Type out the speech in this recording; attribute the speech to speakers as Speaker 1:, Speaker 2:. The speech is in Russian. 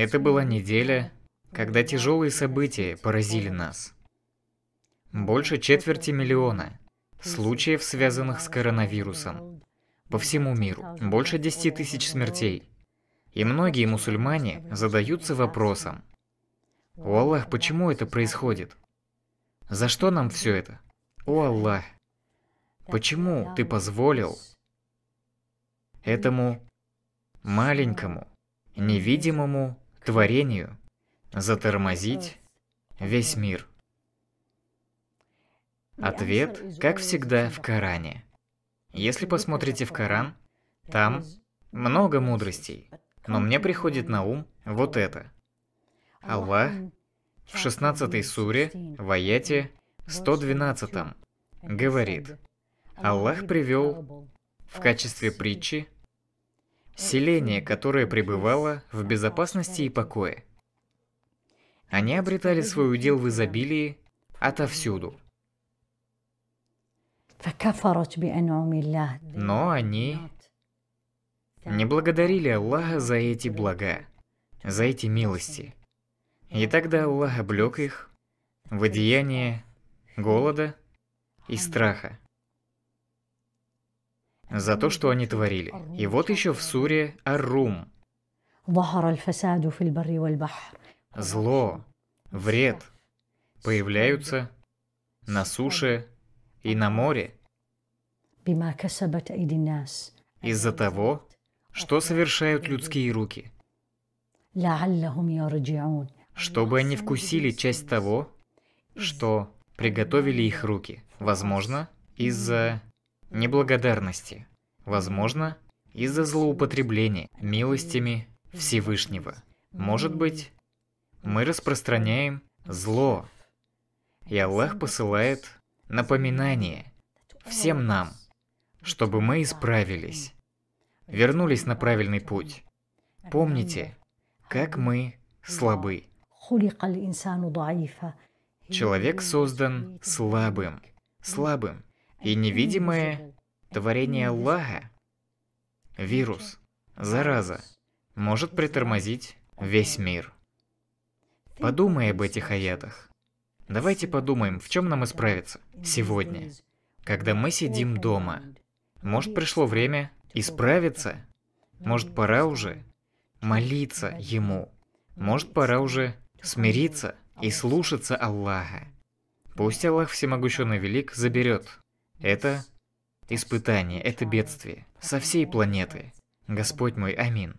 Speaker 1: Это была неделя, когда тяжелые события поразили нас. Больше четверти миллиона случаев, связанных с коронавирусом, по всему миру. Больше 10 тысяч смертей. И многие мусульмане задаются вопросом, «О Аллах, почему это происходит? За что нам все это? О Аллах, почему ты позволил этому маленькому, невидимому творению затормозить весь мир? Ну, Ответ, как всегда, в Коране. Если посмотрите в Коран, там много мудростей, но мне приходит на ум вот это. Аллах в 16 суре, в аяте 112, говорит, Аллах привел в качестве притчи Селение, которое пребывало в безопасности и покое. Они обретали свой удел в изобилии отовсюду. Но они не благодарили Аллаха за эти блага, за эти милости. И тогда Аллах облек их в одеяние голода и страха за то, что они творили. И вот еще в суре Аррум. Зло, вред появляются на суше и на море из-за того, что совершают людские руки, чтобы они вкусили часть того, что приготовили их руки. Возможно, из-за неблагодарности, возможно, из-за злоупотребления милостями Всевышнего. Может быть, мы распространяем зло, и Аллах посылает напоминание всем нам, чтобы мы исправились, вернулись на правильный путь. Помните, как мы слабы. Человек создан слабым, слабым и невидимое творение Аллаха, вирус, зараза, может притормозить весь мир. Подумай об этих аятах. Давайте подумаем, в чем нам исправиться сегодня, когда мы сидим дома. Может пришло время исправиться? Может пора уже молиться Ему? Может пора уже смириться и слушаться Аллаха? Пусть Аллах Всемогущен и Велик заберет это испытание, это бедствие со всей планеты. Господь мой, аминь.